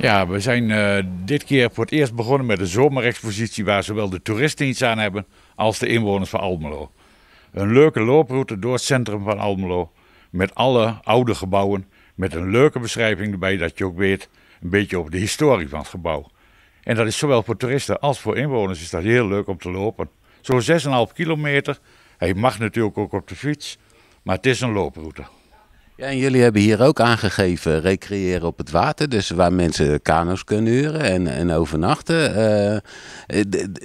Ja, we zijn eh, dit keer voor het eerst begonnen met een zomerexpositie waar zowel de toeristen iets aan hebben als de inwoners van Almelo. Een leuke looproute door het centrum van Almelo met alle oude gebouwen, met een leuke beschrijving erbij dat je ook weet een beetje over de historie van het gebouw. En dat is zowel voor toeristen als voor inwoners is dat heel leuk om te lopen. Zo'n 6,5 kilometer. Hij mag natuurlijk ook op de fiets, maar het is een looproute en jullie hebben hier ook aangegeven recreëren op het water, dus waar mensen kano's kunnen huren en, en overnachten. Eh, eh,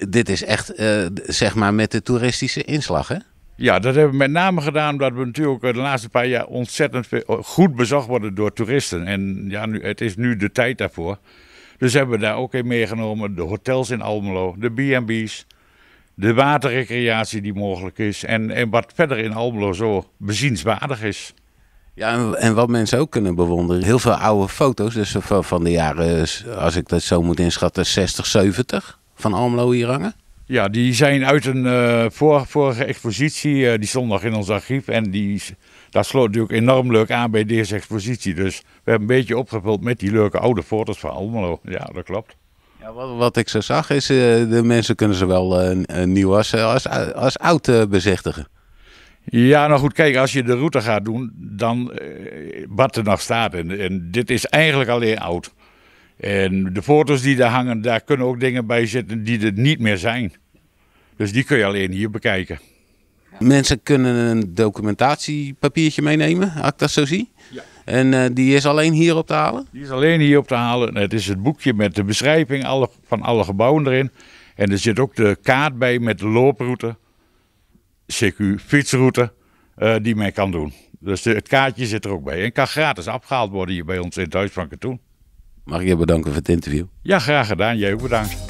dit is echt, eh, zeg maar, met de toeristische inslag, hè? Ja, dat hebben we met name gedaan omdat we natuurlijk de laatste paar jaar ontzettend goed bezocht worden door toeristen. En ja, nu, het is nu de tijd daarvoor. Dus hebben we daar ook in meegenomen de hotels in Almelo, de B&B's, de waterrecreatie die mogelijk is en, en wat verder in Almelo zo bezienswaardig is. Ja, en, wat mensen ook kunnen bewonderen. Heel veel oude foto's, dus van, van de jaren, als ik dat zo moet inschatten, 60, 70 van Almelo hier hangen. Ja, die zijn uit een eh, vorige, expositie, eh, Die die nog in ons archief. En die, dat sloot natuurlijk enorm leuk aan bij deze expositie. Dus we hebben een beetje opgevuld met die leuke oude foto's van Almelo. Ja, dat klopt. Ja, wat, wat ik zo zag is, uh, de mensen kunnen ze zowel nieuw als, als, als oud bezichtigen. Ja, nou goed, kijk, als je de route gaat doen, dan wat er nog staat. En, en dit is eigenlijk alleen oud. En de foto's die daar hangen, daar kunnen ook dingen bij zitten die er niet meer zijn. Dus die kun je alleen hier bekijken. Mensen kunnen een documentatiepapiertje meenemen, als ik dat zo zie. Ja. En eh, die is alleen hier op te halen? Die is alleen hier op te halen. Het is het boekje met de beschrijving alle, van alle gebouwen erin. En er zit ook de kaart bij met de looproute. CQ-fietsroute eh, die men kan doen. Dus het kaartje zit er ook bij. En kan gratis afgehaald worden hier bij ons in het toe. Mag ik je bedanken voor het interview? Ja, graag gedaan. Jij ook bedankt.